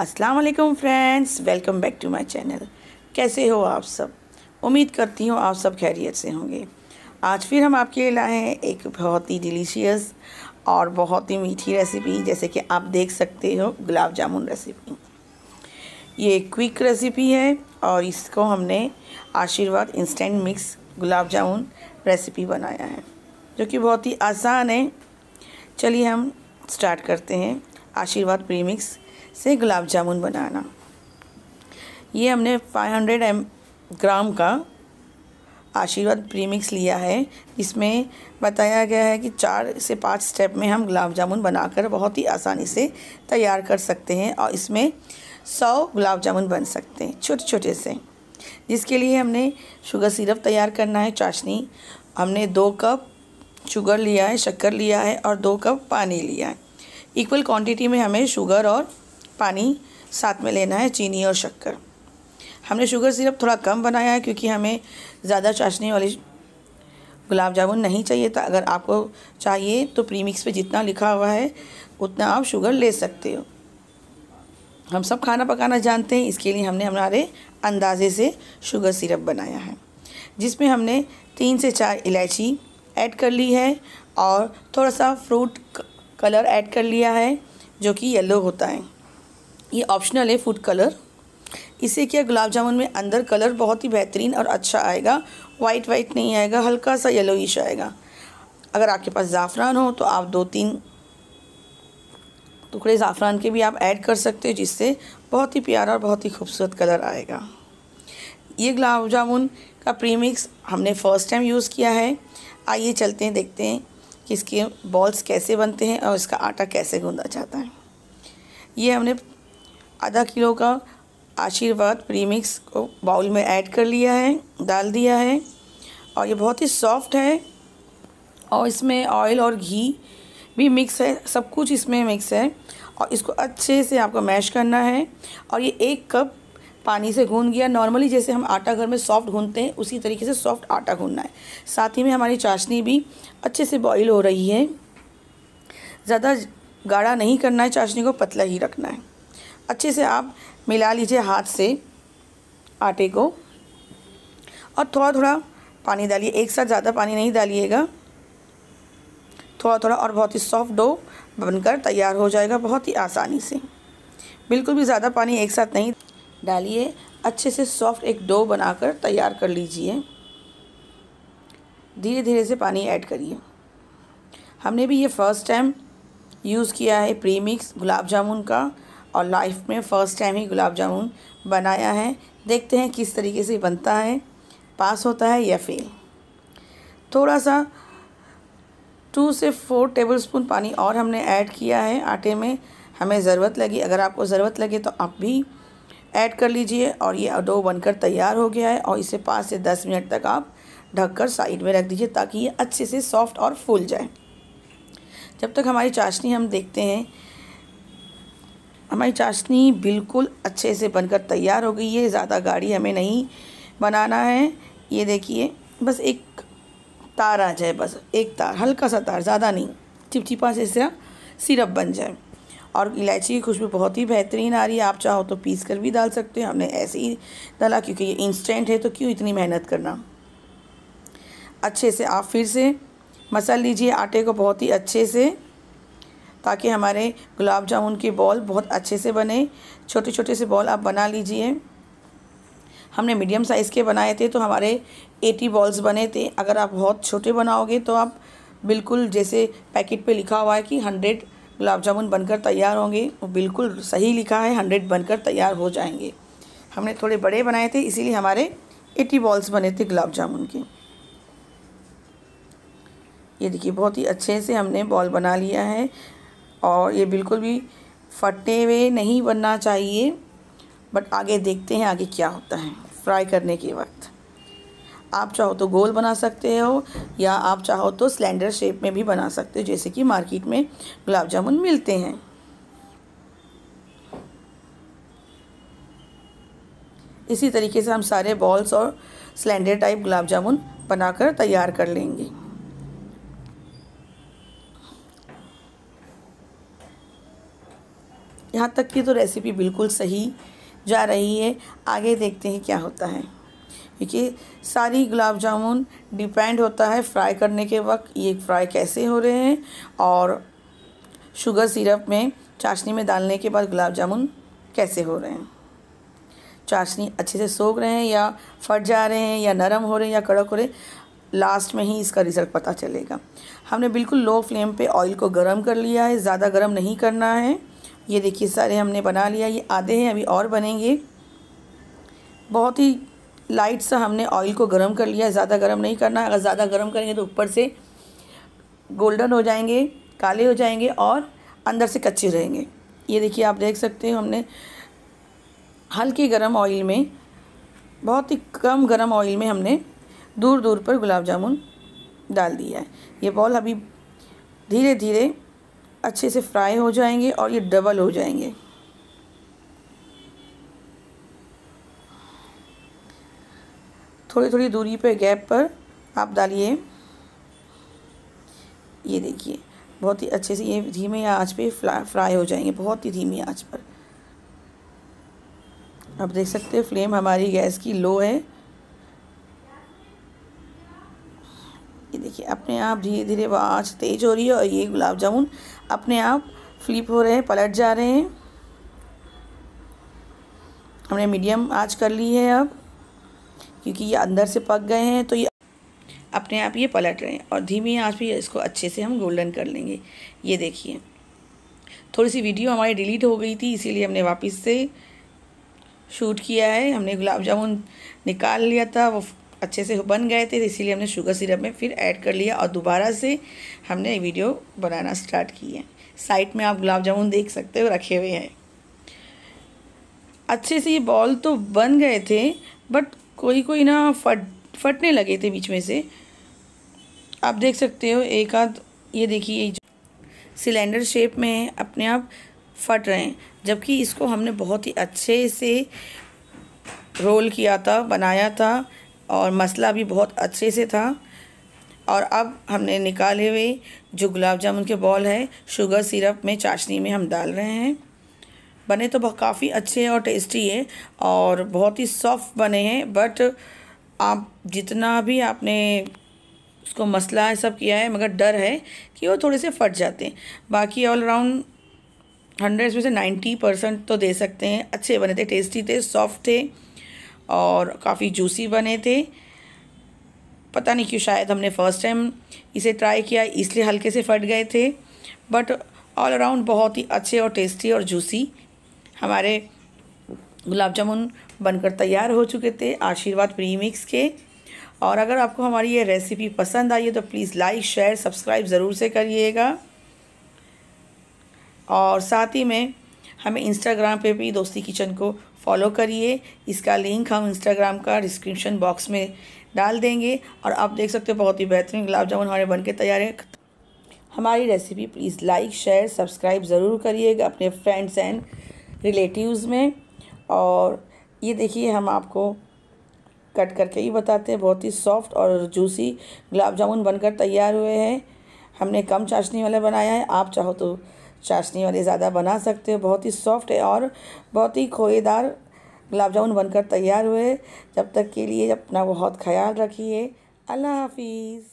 अस्सलाम वालेकुम friends welcome back to my channel कैसे हो आप सब उम्मीद करती हूँ आप सब खैरियत से होंगे आज फिर हम आपके लिए लाए हैं एक बहुत ही डिलीशियस और बहुत ही मीठी रेसिपी जैसे कि आप देख सकते हो गुलाब जामुन रेसिपी ये क्विक रेसिपी है और इसको हमने Aashirvaad instant mix gulab jamun recipe बनाया है जो कि बहुत ही आसान है चलिए हम स्टार्ट करते हैं आशीर्वाद प्रीमिक्स से गुलाब जामुन बनाना ये हमने 500 हंड्रेड ग्राम का आशीर्वाद प्रीमिक्स लिया है इसमें बताया गया है कि चार से पाँच स्टेप में हम गुलाब जामुन बनाकर बहुत ही आसानी से तैयार कर सकते हैं और इसमें सौ गुलाब जामुन बन सकते हैं छोटे छोटे से जिसके लिए हमने शुगर सिरप तैयार करना है चाशनी हमने दो कप शुगर लिया है शक्कर लिया है और दो कप पानी लिया है इक्वल क्वांटिटी में हमें शुगर और पानी साथ में लेना है चीनी और शक्कर हमने शुगर सिरप थोड़ा कम बनाया है क्योंकि हमें ज़्यादा चाशनी वाली गुलाब जामुन नहीं चाहिए था अगर आपको चाहिए तो प्रीमिक्स पे जितना लिखा हुआ है उतना आप शुगर ले सकते हो हम सब खाना पकाना जानते हैं इसके लिए हमने हमारे अंदाजे से शुगर सिरप बनाया है जिसमें हमने तीन से चार इलायची ऐड कर ली है और थोड़ा सा फ्रूट कलर ऐड कर लिया है जो कि येलो होता है ये ऑप्शनल है फूड कलर इसे क्या गुलाब जामुन में अंदर कलर बहुत ही बेहतरीन और अच्छा आएगा वाइट वाइट नहीं आएगा हल्का सा येलोइश आएगा अगर आपके पास ज़ाफ़रान हो तो आप दो तीन टुकड़े ज़ाफ़रान के भी आप ऐड कर सकते हो जिससे बहुत ही प्यारा और बहुत ही खूबसूरत कलर आएगा ये गुलाब जामुन का प्रीमिक्स हमने फ़र्स्ट टाइम यूज़ किया है आइए चलते हैं देखते हैं कि इसके बॉल्स कैसे बनते हैं और इसका आटा कैसे गूँधा जाता है ये हमने आधा किलो का आशीर्वाद प्रीमिक्स को बाउल में ऐड कर लिया है डाल दिया है और ये बहुत ही सॉफ्ट है और इसमें ऑयल और घी भी मिक्स है सब कुछ इसमें मिक्स है और इसको अच्छे से आपको मैश करना है और ये एक कप पानी से गूंद गया नॉर्मली जैसे हम आटा घर में सॉफ्ट गूंदते हैं उसी तरीके से सॉफ्ट आटा गूनना है साथ ही में हमारी चाशनी भी अच्छे से बॉईल हो रही है ज़्यादा गाढ़ा नहीं करना है चाशनी को पतला ही रखना है अच्छे से आप मिला लीजिए हाथ से आटे को और थोड़ा थोड़ा पानी डालिए एक साथ ज़्यादा पानी नहीं डालिएगा थोड़ा थोड़ा और बहुत ही सॉफ्ट डो बनकर तैयार हो जाएगा बहुत ही आसानी से बिल्कुल भी ज़्यादा पानी एक साथ नहीं डालिए अच्छे से सॉफ्ट एक डो बनाकर तैयार कर लीजिए धीरे धीरे से पानी ऐड करिए हमने भी ये फ़र्स्ट टाइम यूज़ किया है प्रीमिक्स गुलाब जामुन का और लाइफ में फ़र्स्ट टाइम ही गुलाब जामुन बनाया है देखते हैं किस तरीके से बनता है पास होता है या फेल थोड़ा सा टू से फोर टेबल स्पून पानी और हमने ऐड किया है आटे में हमें ज़रूरत लगी अगर आपको ज़रूरत लगे तो आप भी ऐड कर लीजिए और ये डो बनकर तैयार हो गया है और इसे पाँच से दस मिनट तक आप ढककर साइड में रख दीजिए ताकि ये अच्छे से सॉफ्ट और फूल जाए जब तक हमारी चाशनी हम देखते हैं हमारी चाशनी बिल्कुल अच्छे से बनकर तैयार हो गई है ज़्यादा गाढ़ी हमें नहीं बनाना है ये देखिए बस एक तार आ जाए बस एक तार हल्का सा तार ज़्यादा नहीं चिपचिपा से इसका सिरप बन जाए और इलायची की खुशबू बहुत ही बेहतरीन आ रही है आप चाहो तो पीस कर भी डाल सकते हो हमने ऐसे ही डाला क्योंकि ये इंस्टेंट है तो क्यों इतनी मेहनत करना अच्छे से आप फिर से मसल लीजिए आटे को बहुत ही अच्छे से ताकि हमारे गुलाब जामुन की बॉल बहुत अच्छे से बने छोटे छोटे से बॉल आप बना लीजिए हमने मीडियम साइज़ के बनाए थे तो हमारे एटी बॉल्स बने थे अगर आप बहुत छोटे बनाओगे तो आप बिल्कुल जैसे पैकेट पे लिखा हुआ है कि हंड्रेड गुलाब जामुन बनकर तैयार होंगे वो बिल्कुल सही लिखा है हंड्रेड बनकर तैयार हो जाएंगे हमने थोड़े बड़े बनाए थे इसीलिए हमारे एटी बॉल्स बने थे गुलाब जामुन के ये देखिए बहुत ही अच्छे से हमने बॉल बना लिया है और ये बिल्कुल भी फटे हुए नहीं बनना चाहिए बट आगे देखते हैं आगे क्या होता है फ्राई करने के वक्त आप चाहो तो गोल बना सकते हो या आप चाहो तो सिलेंडर शेप में भी बना सकते हो जैसे कि मार्केट में गुलाब जामुन मिलते हैं इसी तरीके से हम सारे बॉल्स और सिलेंडर टाइप गुलाब जामुन बनाकर तैयार कर लेंगे यहाँ तक की तो रेसिपी बिल्कुल सही जा रही है आगे देखते हैं क्या होता है क्योंकि सारी गुलाब जामुन डिपेंड होता है फ्राई करने के वक्त ये फ्राई कैसे हो रहे हैं और शुगर सिरप में चाशनी में डालने के बाद गुलाब जामुन कैसे हो रहे हैं चाशनी अच्छे से सोख रहे हैं या फट जा रहे हैं या नरम हो रहे हैं या कड़क हो रहे लास्ट में ही इसका रिज़ल्ट पता चलेगा हमने बिल्कुल लो फ्लेम पे ऑयल को गर्म कर लिया है ज़्यादा गर्म नहीं करना है ये देखिए सारे हमने बना लिया ये आधे हैं अभी और बनेंगे बहुत ही लाइट सा हमने ऑयल को गर्म कर लिया ज़्यादा गर्म नहीं करना अगर ज़्यादा गर्म करेंगे तो ऊपर से गोल्डन हो जाएंगे काले हो जाएंगे और अंदर से कच्चे रहेंगे ये देखिए आप देख सकते हो हमने हल्के गर्म ऑयल में बहुत ही कम गर्म ऑयल में हमने दूर दूर पर गुलाब जामुन डाल दिया है ये बॉल अभी धीरे धीरे अच्छे से फ्राई हो जाएंगे और ये डबल हो जाएंगे थोड़ी थोड़ी दूरी पर गैप पर आप डालिए ये देखिए बहुत ही अच्छे से ये धीमे आंच पे फ्राई हो जाएंगे बहुत ही धीमी आंच पर आप देख सकते हैं फ्लेम हमारी गैस की लो है देखिए अपने आप धीरे धीरे वो आँच तेज़ हो रही है और ये गुलाब जामुन अपने आप फ्लिप हो रहे हैं पलट जा रहे हैं हमने मीडियम आँच कर ली है अब क्योंकि ये अंदर से पक गए हैं तो ये अपने आप ये पलट रहे हैं और धीमी आँच भी इसको अच्छे से हम गोल्डन कर लेंगे ये देखिए थोड़ी सी वीडियो हमारी डिलीट हो गई थी इसीलिए हमने वापस से शूट किया है हमने गुलाब जामुन निकाल लिया था वो अच्छे से बन गए थे इसीलिए हमने शुगर सिरप में फिर ऐड कर लिया और दोबारा से हमने वीडियो बनाना स्टार्ट की है साइड में आप गुलाब जामुन देख सकते हो रखे हुए हैं अच्छे से ये बॉल तो बन गए थे बट कोई कोई ना फट फटने लगे थे बीच में से आप देख सकते हो एक आध ये देखिए सिलेंडर शेप में अपने आप फट रहे हैं जबकि इसको हमने बहुत ही अच्छे से रोल किया था बनाया था और मसला भी बहुत अच्छे से था और अब हमने निकाले हुए जो गुलाब जामुन के बॉल है शुगर सिरप में चाशनी में हम डाल रहे हैं बने तो बहुत काफ़ी अच्छे और टेस्टी है और बहुत ही सॉफ्ट बने हैं बट आप जितना भी आपने उसको मसला है सब किया है मगर डर है कि वो थोड़े से फट जाते हैं बाकी ऑल राउंड हंड्रेड में से नाइन्टी परसेंट तो दे सकते हैं अच्छे बने थे टेस्टी थे सॉफ्ट थे और काफ़ी जूसी बने थे पता नहीं क्यों शायद हमने फ़र्स्ट टाइम इसे ट्राई किया इसलिए हल्के से फट गए थे बट ऑल अराउंड बहुत ही अच्छे और टेस्टी और जूसी हमारे गुलाब जामुन बनकर तैयार हो चुके थे आशीर्वाद प्री मिक्स के और अगर आपको हमारी ये रेसिपी पसंद आई है तो प्लीज़ लाइक शेयर सब्सक्राइब ज़रूर से करिएगा और साथ ही में हमें इंस्टाग्राम पे भी दोस्ती किचन को फॉलो करिए इसका लिंक हम इंस्टाग्राम का डिस्क्रिप्शन बॉक्स में डाल देंगे और आप देख सकते हो बहुत ही बेहतरीन गुलाब जामुन हमारे बन के तैयार है हमारी recipe please like share subscribe ज़रूर करिएगा अपने फ्रेंड्स एंड रिलेटिव्स में और ये देखिए हम आपको कट करके ही बताते हैं बहुत ही सॉफ्ट और जूसी गुलाब जामुन बनकर तैयार हुए हैं हमने कम चाशनी वाला बनाया है आप चाहो तो चाशनी वाले ज़्यादा बना सकते हो बहुत ही सॉफ्ट है और बहुत ही खोएदार गुलाब जामुन बनकर तैयार हुए जब तक के लिए अपना बहुत ख्याल रखिए अल्लाह हाफिज़